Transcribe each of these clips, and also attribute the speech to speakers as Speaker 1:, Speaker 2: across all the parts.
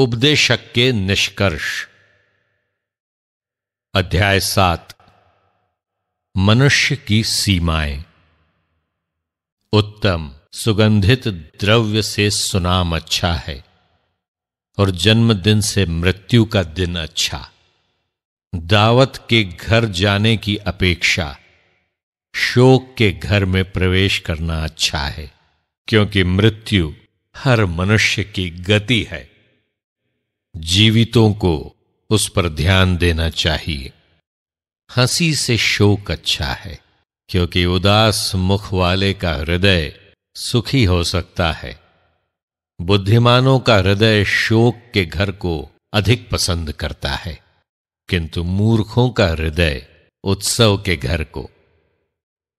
Speaker 1: उपदेशक के निष्कर्ष अध्याय सात मनुष्य की सीमाएं उत्तम सुगंधित द्रव्य से सुनाम अच्छा है और जन्मदिन से मृत्यु का दिन अच्छा दावत के घर जाने की अपेक्षा शोक के घर में प्रवेश करना अच्छा है क्योंकि मृत्यु हर मनुष्य की गति है जीवितों को उस पर ध्यान देना चाहिए हंसी से शोक अच्छा है क्योंकि उदास मुख वाले का हृदय सुखी हो सकता है बुद्धिमानों का हृदय शोक के घर को अधिक पसंद करता है किंतु मूर्खों का हृदय उत्सव के घर को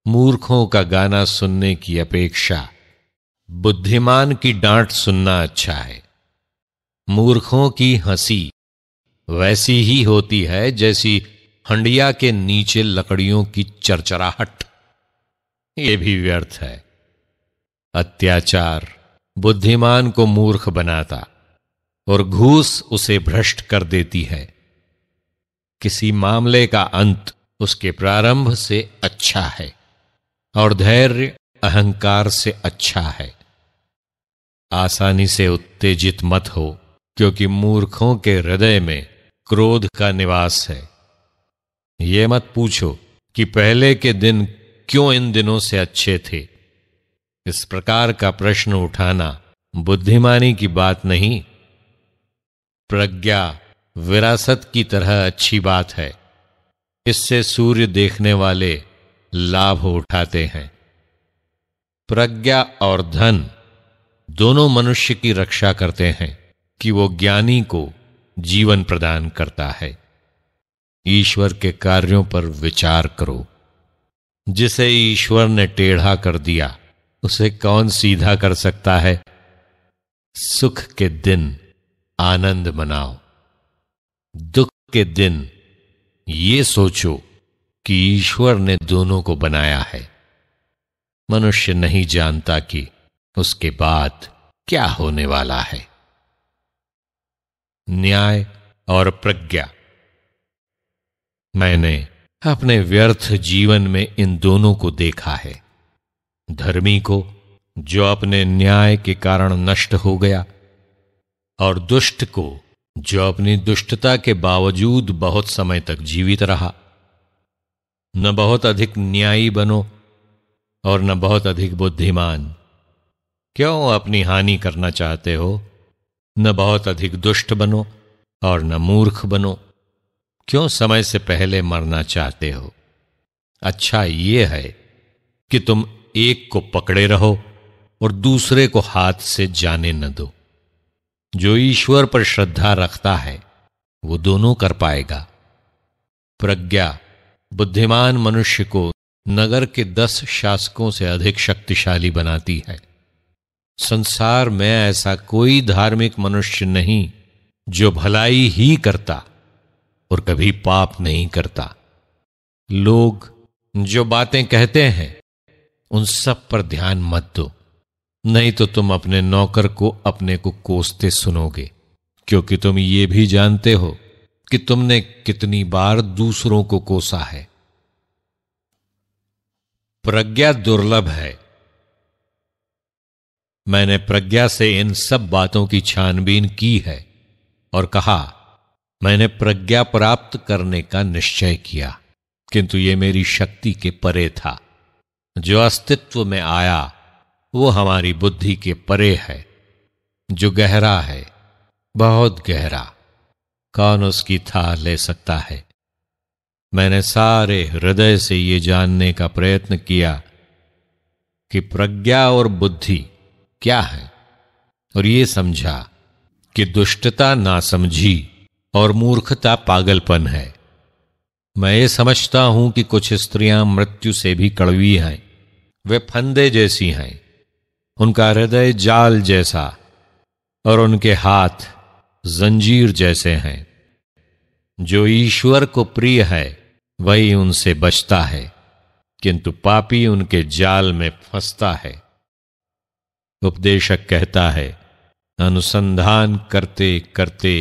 Speaker 1: मूर्खों का गाना सुनने की अपेक्षा बुद्धिमान की डांट सुनना अच्छा है मूर्खों की हंसी वैसी ही होती है जैसी हंडिया के नीचे लकड़ियों की चरचराहट ये भी व्यर्थ है अत्याचार बुद्धिमान को मूर्ख बनाता और घूस उसे भ्रष्ट कर देती है किसी मामले का अंत उसके प्रारंभ से अच्छा है और धैर्य अहंकार से अच्छा है आसानी से उत्तेजित मत हो क्योंकि मूर्खों के हृदय में क्रोध का निवास है ये मत पूछो कि पहले के दिन क्यों इन दिनों से अच्छे थे इस प्रकार का प्रश्न उठाना बुद्धिमानी की बात नहीं प्रज्ञा विरासत की तरह अच्छी बात है इससे सूर्य देखने वाले लाभ उठाते हैं प्रज्ञा और धन दोनों मनुष्य की रक्षा करते हैं कि वो ज्ञानी को जीवन प्रदान करता है ईश्वर के कार्यों पर विचार करो जिसे ईश्वर ने टेढ़ा कर दिया उसे कौन सीधा कर सकता है सुख के दिन आनंद मनाओ दुख के दिन ये सोचो कि ईश्वर ने दोनों को बनाया है मनुष्य नहीं जानता कि उसके बाद क्या होने वाला है न्याय और प्रज्ञा मैंने अपने व्यर्थ जीवन में इन दोनों को देखा है धर्मी को जो अपने न्याय के कारण नष्ट हो गया और दुष्ट को जो अपनी दुष्टता के बावजूद बहुत समय तक जीवित रहा न बहुत अधिक न्यायी बनो और न बहुत अधिक बुद्धिमान क्यों अपनी हानि करना चाहते हो न बहुत अधिक दुष्ट बनो और न मूर्ख बनो क्यों समय से पहले मरना चाहते हो अच्छा ये है कि तुम एक को पकड़े रहो और दूसरे को हाथ से जाने न दो जो ईश्वर पर श्रद्धा रखता है वो दोनों कर पाएगा प्रज्ञा बुद्धिमान मनुष्य को नगर के दस शासकों से अधिक शक्तिशाली बनाती है संसार में ऐसा कोई धार्मिक मनुष्य नहीं जो भलाई ही करता और कभी पाप नहीं करता लोग जो बातें कहते हैं उन सब पर ध्यान मत दो नहीं तो तुम अपने नौकर को अपने को कोसते सुनोगे क्योंकि तुम ये भी जानते हो कि तुमने कितनी बार दूसरों को कोसा है प्रज्ञा दुर्लभ है मैंने प्रज्ञा से इन सब बातों की छानबीन की है और कहा मैंने प्रज्ञा प्राप्त करने का निश्चय किया किंतु ये मेरी शक्ति के परे था जो अस्तित्व में आया वो हमारी बुद्धि के परे है जो गहरा है बहुत गहरा कौन उसकी था ले सकता है मैंने सारे हृदय से ये जानने का प्रयत्न किया कि प्रज्ञा और बुद्धि क्या है और ये समझा कि दुष्टता ना समझी और मूर्खता पागलपन है मैं ये समझता हूं कि कुछ स्त्रियां मृत्यु से भी कड़वी हैं वे फंदे जैसी हैं उनका हृदय जाल जैसा और उनके हाथ जंजीर जैसे हैं जो ईश्वर को प्रिय है वही उनसे बचता है किंतु पापी उनके जाल में फंसता है उपदेशक कहता है अनुसंधान करते करते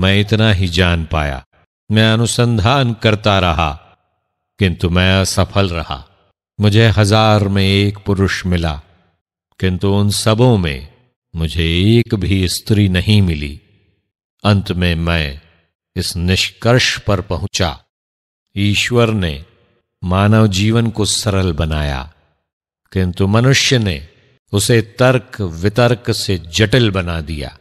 Speaker 1: मैं इतना ही जान पाया मैं अनुसंधान करता रहा किंतु मैं असफल रहा मुझे हजार में एक पुरुष मिला किंतु उन सबों में मुझे एक भी स्त्री नहीं मिली अंत में मैं इस निष्कर्ष पर पहुंचा ईश्वर ने मानव जीवन को सरल बनाया किंतु मनुष्य ने उसे तर्क वितर्क से जटिल बना दिया